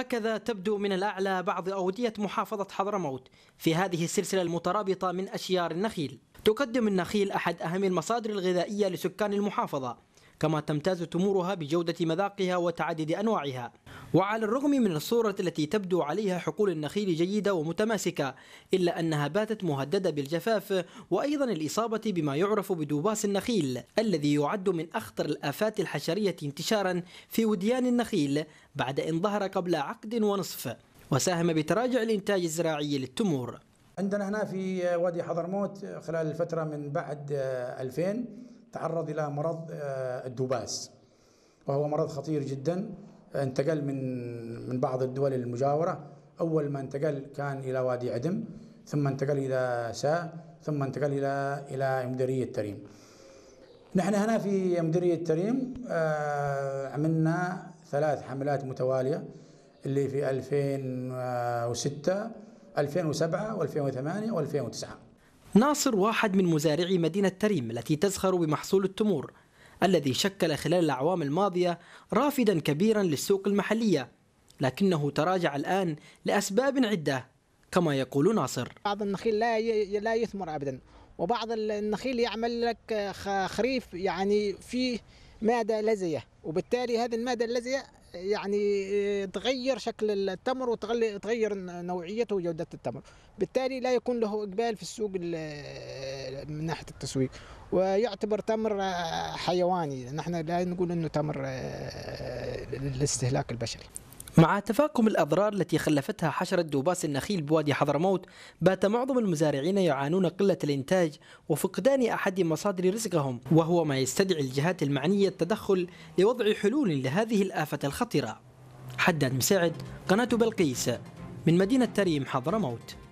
هكذا تبدو من الأعلى بعض أودية محافظة حضرموت في هذه السلسلة المترابطة من أشيار النخيل تقدم النخيل أحد أهم المصادر الغذائية لسكان المحافظة كما تمتاز تمورها بجودة مذاقها وتعدد أنواعها وعلى الرغم من الصورة التي تبدو عليها حقول النخيل جيدة ومتماسكة إلا أنها باتت مهددة بالجفاف وأيضا الإصابة بما يعرف بدوباس النخيل الذي يعد من أخطر الآفات الحشرية انتشارا في وديان النخيل بعد أن ظهر قبل عقد ونصف وساهم بتراجع الإنتاج الزراعي للتمور عندنا هنا في وادي حضرموت خلال الفترة من بعد 2000 تعرض إلى مرض آه، الدوباس وهو مرض خطير جدا انتقل من من بعض الدول المجاورة أول ما انتقل كان إلى وادي عدم ثم انتقل إلى ساء ثم انتقل إلى إلى مديرية تريم نحن هنا في مديرية تريم آه، عملنا ثلاث حملات متوالية اللي في 2006 2007 و2008 و2009 ناصر واحد من مزارعي مدينة تريم التي تزخر بمحصول التمور الذي شكل خلال الأعوام الماضية رافدا كبيرا للسوق المحلية لكنه تراجع الآن لأسباب عدة كما يقول ناصر بعض النخيل لا يثمر أبدا وبعض النخيل يعمل لك خريف يعني فيه مادة لزجة وبالتالي هذه المادة اللزجة يعني آه، تغير شكل التمر وتغير نوعيته وجودة التمر بالتالي لا يكون له إقبال في السوق آه، من ناحية التسويق ويعتبر تمر آه، حيواني نحن لا نقول أنه تمر للاستهلاك البشري مع تفاقم الأضرار التي خلفتها حشرة دوباس النخيل بوادي حضرموت بات معظم المزارعين يعانون قلة الإنتاج وفقدان أحد مصادر رزقهم وهو ما يستدعي الجهات المعنية التدخل لوضع حلول لهذه الآفة الخطيرة حداد مساعد قناة بلقيس من مدينة تريم حضرموت